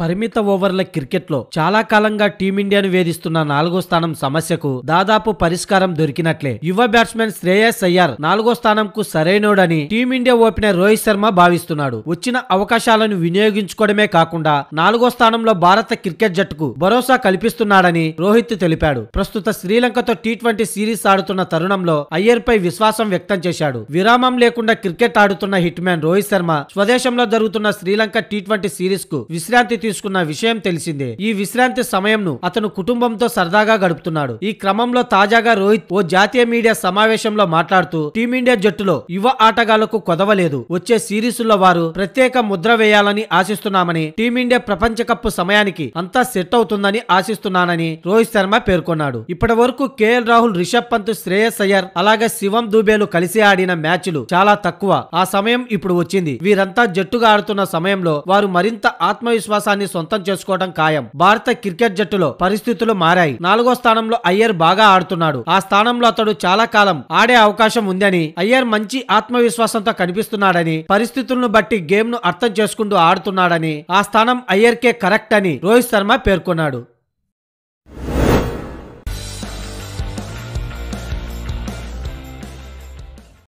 పరిమిత ఓవర్ల క్రికెట్లో చాలా కాలంగా టీమిండియాను వేధిస్తున్న నాలుగో స్థానం సమస్యకు దాదాపు పరిష్కారం దొరికినట్లే యువ బ్యాట్స్మెన్ శ్రేయస్ అయ్యార్ నాలుగో స్థానంకు సరైనోడని టీమిండియా ఓపెనర్ రోహిత్ శర్మ భావిస్తున్నాడు వచ్చిన అవకాశాలను వినియోగించుకోవడమే కాకుండా నాలుగో స్థానంలో భారత క్రికెట్ జట్టుకు భరోసా కల్పిస్తున్నాడని రోహిత్ తెలిపాడు ప్రస్తుత శ్రీలంకతో టీ ట్వంటీ సిరీస్ ఆడుతున్న తరుణంలో అయ్యర్ పై విశ్వాసం వ్యక్తం చేశాడు విరామం లేకుండా క్రికెట్ ఆడుతున్న హిట్ మ్యాన్ రోహిత్ శర్మ స్వదేశంలో జరుగుతున్న శ్రీలంక టీ ట్వంటీ సిరీస్ కు విశ్రాంతి తీసుకున్న విషయం తెలిసిందే ఈ విశ్రాంతి సమయంను అతను కుటుంబంతో సరదాగా గడుపుతున్నాడు ఈ క్రమంలో తాజాగా రోహిత్ ఓ జాతీయ మీడియా సమావేశంలో మాట్లాడుతూ టీమిండియా జట్టులో యువ ఆటగాళ్లకు కొదవలేదు వచ్చే సిరీస్ లో వారు ప్రత్యేక ముద్ర వేయాలని ఆశిస్తున్నామని టీమిండియా ప్రపంచ కప్ సమయానికి అంతా సెట్ అవుతుందని ఆశిస్తున్నానని రోహిత్ శర్మ పేర్కొన్నాడు ఇప్పటి వరకు కేఎల్ రాహుల్ రిషబ్ పంత్ శ్రేయస్ అయ్యర్ అలాగే శివం దుబేలు కలిసి ఆడిన మ్యాచ్లు చాలా తక్కువ ఆ సమయం ఇప్పుడు వచ్చింది వీరంతా జట్టుగా ఆడుతున్న సమయంలో వారు మరింత ఆత్మవిశ్వాసాన్ని స్థానాన్ని సొంతం చేసుకోవడం ఖాయం భారత క్రికెట్ జట్టులో పరిస్థితులు మారాయి నాలుగో స్థానంలో అయ్యర్ బాగా ఆడుతున్నాడు ఆ స్థానంలో అతడు చాలా కాలం ఆడే అవకాశం ఉందని అయ్యర్ మంచి ఆత్మవిశ్వాసంతో కనిపిస్తున్నాడని పరిస్థితులను బట్టి గేమ్ ను అర్థం చేసుకుంటూ ఆడుతున్నాడని ఆ స్థానం అయ్యర్కే కరెక్ట్ అని రోహిత్ శర్మ పేర్కొన్నాడు